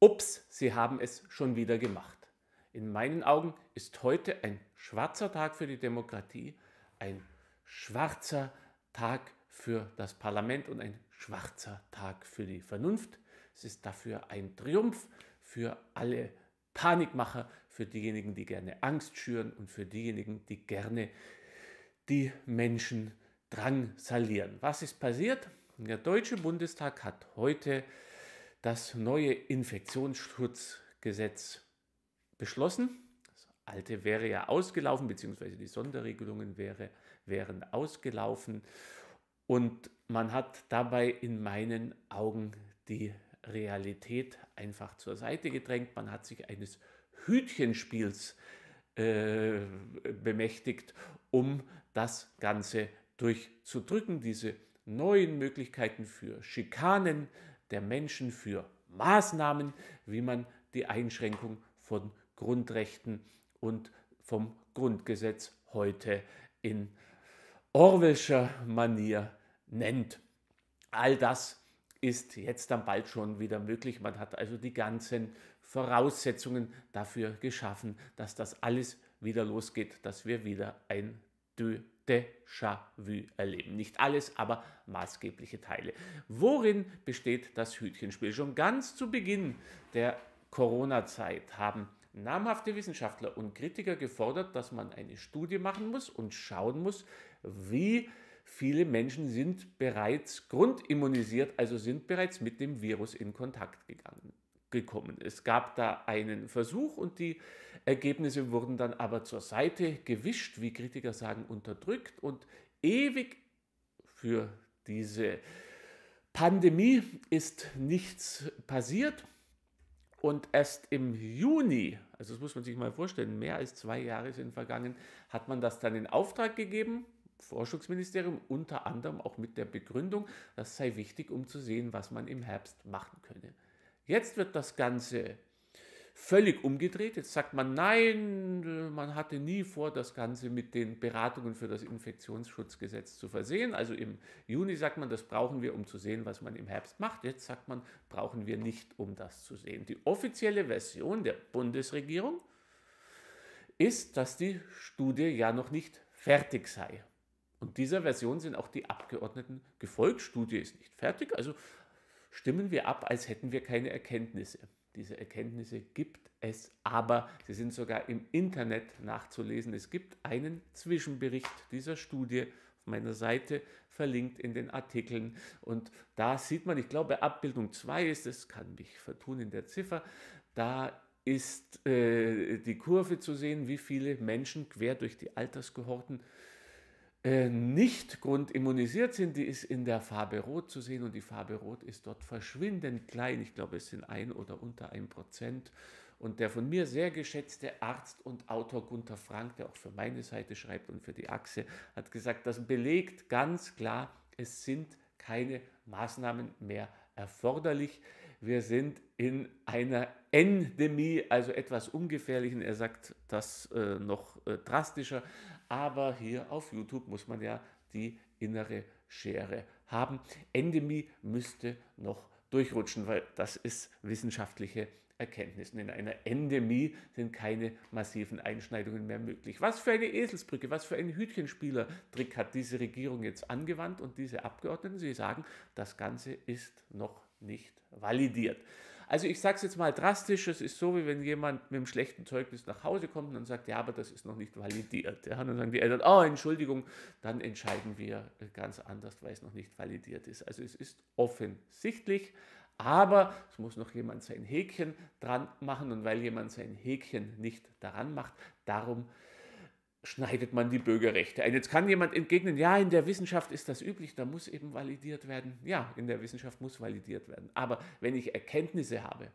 Ups, Sie haben es schon wieder gemacht. In meinen Augen ist heute ein schwarzer Tag für die Demokratie, ein schwarzer Tag für das Parlament und ein schwarzer Tag für die Vernunft. Es ist dafür ein Triumph für alle Panikmacher, für diejenigen, die gerne Angst schüren und für diejenigen, die gerne die Menschen drangsalieren. Was ist passiert? Der Deutsche Bundestag hat heute das neue Infektionsschutzgesetz beschlossen. Das alte wäre ja ausgelaufen, beziehungsweise die Sonderregelungen wäre, wären ausgelaufen. Und man hat dabei in meinen Augen die Realität einfach zur Seite gedrängt. Man hat sich eines Hütchenspiels äh, bemächtigt, um das Ganze durchzudrücken, diese neuen Möglichkeiten für Schikanen der Menschen, für Maßnahmen, wie man die Einschränkung von Grundrechten und vom Grundgesetz heute in Orwellscher Manier nennt. All das ist jetzt dann bald schon wieder möglich. Man hat also die ganzen Voraussetzungen dafür geschaffen, dass das alles wieder losgeht, dass wir wieder ein Dö Déjà-vu erleben. Nicht alles, aber maßgebliche Teile. Worin besteht das Hütchenspiel? Schon ganz zu Beginn der Corona-Zeit haben namhafte Wissenschaftler und Kritiker gefordert, dass man eine Studie machen muss und schauen muss, wie viele Menschen sind bereits grundimmunisiert, also sind bereits mit dem Virus in Kontakt gegangen gekommen. Es gab da einen Versuch und die Ergebnisse wurden dann aber zur Seite gewischt, wie Kritiker sagen, unterdrückt und ewig für diese Pandemie ist nichts passiert. Und erst im Juni, also das muss man sich mal vorstellen, mehr als zwei Jahre sind vergangen, hat man das dann in Auftrag gegeben, Forschungsministerium, unter anderem auch mit der Begründung, das sei wichtig, um zu sehen, was man im Herbst machen könne. Jetzt wird das Ganze völlig umgedreht. Jetzt sagt man, nein, man hatte nie vor, das Ganze mit den Beratungen für das Infektionsschutzgesetz zu versehen. Also im Juni sagt man, das brauchen wir, um zu sehen, was man im Herbst macht. Jetzt sagt man, brauchen wir nicht, um das zu sehen. Die offizielle Version der Bundesregierung ist, dass die Studie ja noch nicht fertig sei. Und dieser Version sind auch die Abgeordneten gefolgt. Studie ist nicht fertig, also stimmen wir ab, als hätten wir keine Erkenntnisse. Diese Erkenntnisse gibt es aber. Sie sind sogar im Internet nachzulesen. Es gibt einen Zwischenbericht dieser Studie auf meiner Seite, verlinkt in den Artikeln. Und da sieht man, ich glaube, Abbildung 2 ist es, kann mich vertun in der Ziffer, da ist äh, die Kurve zu sehen, wie viele Menschen quer durch die Altersgehorten äh, äh, nicht grundimmunisiert sind, die ist in der Farbe Rot zu sehen und die Farbe Rot ist dort verschwindend klein. Ich glaube, es sind ein oder unter ein Prozent. Und der von mir sehr geschätzte Arzt und Autor Gunther Frank, der auch für meine Seite schreibt und für die Achse, hat gesagt, das belegt ganz klar, es sind keine Maßnahmen mehr erforderlich. Wir sind in einer Endemie, also etwas ungefährlichen. Er sagt das äh, noch äh, drastischer, aber hier auf YouTube muss man ja die innere Schere haben. Endemie müsste noch durchrutschen, weil das ist wissenschaftliche Erkenntnis. Und in einer Endemie sind keine massiven Einschneidungen mehr möglich. Was für eine Eselsbrücke, was für einen Hütchenspielertrick hat diese Regierung jetzt angewandt und diese Abgeordneten? Sie sagen, das Ganze ist noch nicht validiert. Also ich sage es jetzt mal drastisch, es ist so, wie wenn jemand mit einem schlechten Zeugnis nach Hause kommt und dann sagt, ja, aber das ist noch nicht validiert. Ja, und dann sagen die Eltern, oh, Entschuldigung, dann entscheiden wir ganz anders, weil es noch nicht validiert ist. Also es ist offensichtlich, aber es muss noch jemand sein Häkchen dran machen und weil jemand sein Häkchen nicht daran macht, darum schneidet man die Bürgerrechte ein. Jetzt kann jemand entgegnen, ja, in der Wissenschaft ist das üblich, da muss eben validiert werden. Ja, in der Wissenschaft muss validiert werden. Aber wenn ich Erkenntnisse habe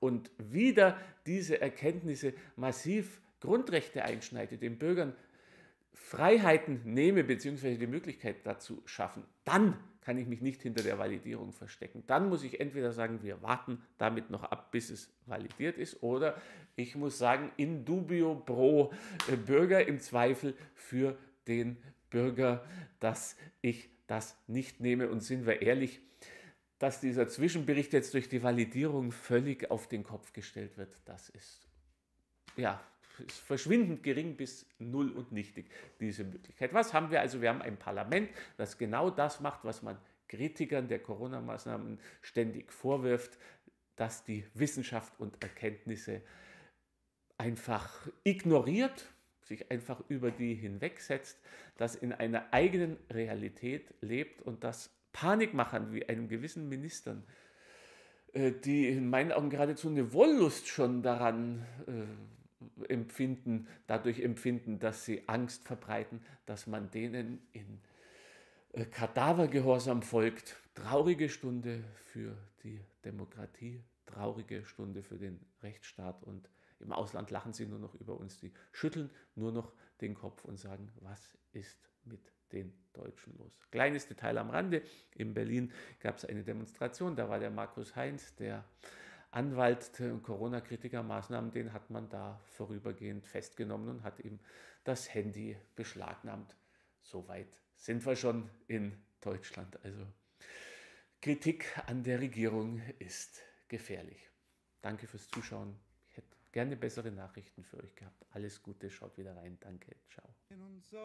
und wieder diese Erkenntnisse massiv Grundrechte einschneide, den Bürgern Freiheiten nehme, beziehungsweise die Möglichkeit dazu schaffen, dann kann ich mich nicht hinter der Validierung verstecken. Dann muss ich entweder sagen, wir warten damit noch ab, bis es validiert ist, oder ich muss sagen, in dubio pro äh, Bürger im Zweifel für den Bürger, dass ich das nicht nehme. Und sind wir ehrlich, dass dieser Zwischenbericht jetzt durch die Validierung völlig auf den Kopf gestellt wird, das ist ja verschwindend gering bis null und nichtig, diese Möglichkeit. Was haben wir also? Wir haben ein Parlament, das genau das macht, was man Kritikern der Corona-Maßnahmen ständig vorwirft, dass die Wissenschaft und Erkenntnisse einfach ignoriert, sich einfach über die hinwegsetzt, dass in einer eigenen Realität lebt und das Panikmachern wie einem gewissen Ministern äh, die in meinen Augen geradezu eine Wollust schon daran äh, empfinden, dadurch empfinden, dass sie Angst verbreiten, dass man denen in äh, Kadavergehorsam folgt. Traurige Stunde für die Demokratie, traurige Stunde für den Rechtsstaat und im Ausland lachen sie nur noch über uns, die schütteln nur noch den Kopf und sagen, was ist mit den Deutschen los? Kleines Detail am Rande, in Berlin gab es eine Demonstration, da war der Markus Heinz, der Anwalt Corona-Kritiker-Maßnahmen, den hat man da vorübergehend festgenommen und hat ihm das Handy beschlagnahmt. Soweit sind wir schon in Deutschland. Also Kritik an der Regierung ist gefährlich. Danke fürs Zuschauen. Ich hätte gerne bessere Nachrichten für euch gehabt. Alles Gute, schaut wieder rein. Danke, ciao.